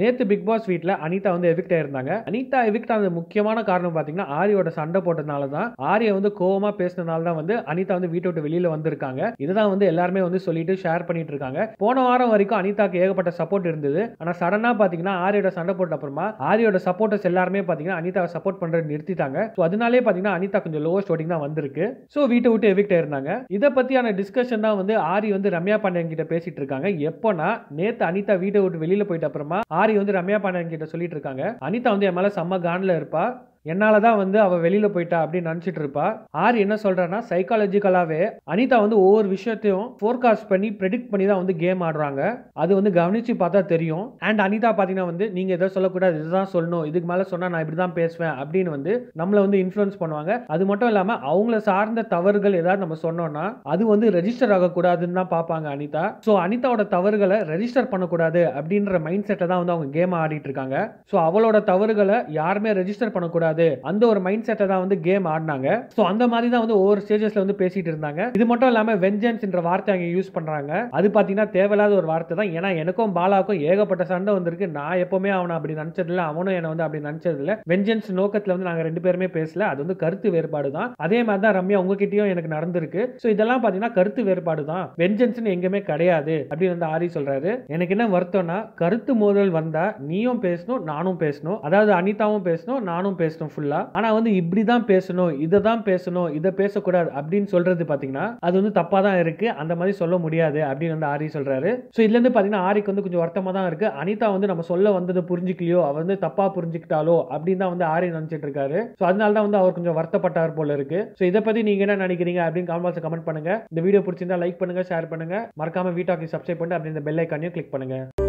நேற்று big pass வீட்டில் அனிதா வந்து எவிக்ட் ஆயிருந்தாங்க அனிதா எவிக்ட் ஆனது முக்கியமான காரணம் பார்த்தீங்கன்னா ஆரியோட சண்டை போட்டதுனால தான் ஆரியை வந்து கோவமாக பேசினதுனால தான் வந்து அனிதா வந்து வீட்டை விட்டு வெளியில் வந்திருக்காங்க இதுதான் வந்து எல்லாருமே வந்து சொல்லிட்டு ஷேர் பண்ணிட்டு இருக்காங்க போன வாரம் வரைக்கும் அனிதாக்கு ஏகப்பட்ட சப்போர்ட் இருந்தது ஆனால் சடனாக பார்த்தீங்கன்னா ஆரியோட சண்டை போட்ட அப்புறமா ஆரியோட சப்போர்ட்டர்ஸ் எல்லாருமே பார்த்தீங்கன்னா அனிதாவை சப்போர்ட் பண்ணுறது நிறுத்திட்டாங்க ஸோ அதனாலே பார்த்தீங்கன்னா அனிதா கொஞ்சம் லோவஸ்ட் ஓட்டிங் தான் வந்திருக்கு ஸோ வீட்டை விட்டு எவிக்ட் ஆயிருந்தாங்க இதை பற்றியான டிஸ்கஷன் தான் வந்து ஆரி வந்து ரம்யா பாண்டியன் கிட்ட பேசிட்டு இருக்காங்க எப்போனா நேற்று அனிதா வீட்டை விட்டு வெளியில் போயிட்ட அப்புறமா ஆரி ஆரி வந்து ரம்யா பாண்டியன் கிட்ட சொல்லிட்டு இருக்காங்க அனிதா வந்து என் மேல செம்ம கான்ல இருப்பா என்னால் தான் வந்து அவள் வெளியில் போயிட்டா அப்படின்னு நினச்சிட்டு இருப்பா ஆர் என்ன சொல்கிறான்னா சைக்காலஜிக்கலாகவே அனிதா வந்து ஒவ்வொரு விஷயத்தையும் ஃபோர்காஸ்ட் பண்ணி ப்ரெடிக்ட் பண்ணி தான் வந்து கேம் ஆடுறாங்க அது வந்து கவனித்து பார்த்தா தெரியும் அண்ட் அனிதா பார்த்தீங்கன்னா வந்து நீங்கள் எதை சொல்லக்கூடாது இதுதான் சொல்லணும் இதுக்கு மேலே சொன்னால் நான் இப்படி தான் பேசுவேன் அப்படின்னு வந்து நம்மளை வந்து இன்ஃப்ளூயன்ஸ் பண்ணுவாங்க அது மட்டும் இல்லாமல் அவங்கள சார்ந்த தவறுகள் ஏதாவது நம்ம சொன்னோம்னா அது வந்து ரெஜிஸ்டர் ஆகக்கூடாதுன்னு தான் பார்ப்பாங்க அனிதா ஸோ அனிதாவோட தவறுகளை ரெஜிஸ்டர் பண்ணக்கூடாது அப்படின்ற மைண்ட் செட்டை தான் வந்து அவங்க கேம் ஆடிட்டு இருக்காங்க ஸோ அவளோட தவறுகளை யாருமே ரெஜிஸ்டர் பண்ணக்கூடாது கூடாது அந்த ஒரு மைண்ட் செட்டை தான் வந்து கேம் ஆடினாங்க ஸோ அந்த மாதிரி தான் வந்து ஒவ்வொரு ஸ்டேஜஸ்ல வந்து பேசிட்டு இருந்தாங்க இது மட்டும் இல்லாமல் வெஞ்சன்ஸ் என்ற வார்த்தை அங்கே யூஸ் பண்ணுறாங்க அது பார்த்தீங்கன்னா தேவையில்லாத ஒரு வார்த்தை தான் ஏன்னா எனக்கும் பாலாவுக்கும் ஏகப்பட்ட சண்டை வந்திருக்கு நான் எப்பவுமே அவனை அப்படி இல்லை அவனும் என்னை வந்து அப்படி இல்லை வெஞ்சன்ஸ் நோக்கத்தில் வந்து நாங்கள் ரெண்டு பேருமே பேசல அது வந்து கருத்து வேறுபாடு தான் அதே மாதிரி தான் ரம்யா உங்ககிட்டயும் எனக்கு நடந்திருக்கு ஸோ இதெல்லாம் பார்த்தீங்கன்னா கருத்து வேறுபாடு தான் வெஞ்சன்ஸ்னு எங்கேயுமே கிடையாது அப்படின்னு வந்து ஆரி சொல்றாரு எனக்கு என்ன வருத்தம்னா கருத்து மோதல் வந்தால் நீயும் பேசணும் நானும் பேசணும் அதாவது அனிதாவும் பேசணும் நானும் பேசணும் பேசணும் ஃபுல்லா ஆனால் வந்து இப்படி தான் பேசணும் இதை தான் பேசணும் இதை பேசக்கூடாது அப்படின்னு சொல்றது பார்த்தீங்கன்னா அது வந்து தப்பாக தான் இருக்கு அந்த மாதிரி சொல்ல முடியாது அப்படின்னு வந்து ஆரி சொல்றாரு ஸோ இருந்து பார்த்தீங்கன்னா ஆரிக்கு வந்து கொஞ்சம் வருத்தமா தான் இருக்கு அனிதா வந்து நம்ம சொல்ல வந்தது புரிஞ்சுக்கலையோ அவர் வந்து தப்பாக புரிஞ்சுக்கிட்டாலோ அப்படின்னு தான் வந்து ஆரி நினச்சிட்டு இருக்காரு ஸோ அதனால தான் வந்து அவர் கொஞ்சம் வருத்தப்பட்டார் போல இருக்கு ஸோ இதை பற்றி நீங்க என்ன நினைக்கிறீங்க அப்படின்னு காமெண்ட் கமெண்ட் பண்ணுங்க இந்த வீடியோ பிடிச்சிருந்தா லைக் பண்ணுங்க ஷேர் பண்ணுங்க மறக்காம வீட்டாக்கி சப்ஸ்கிரைப் பண்ணிட்டு அப்படி இந்த பெல் ஐக்கானையும் கிளிக் பண்ணுங்க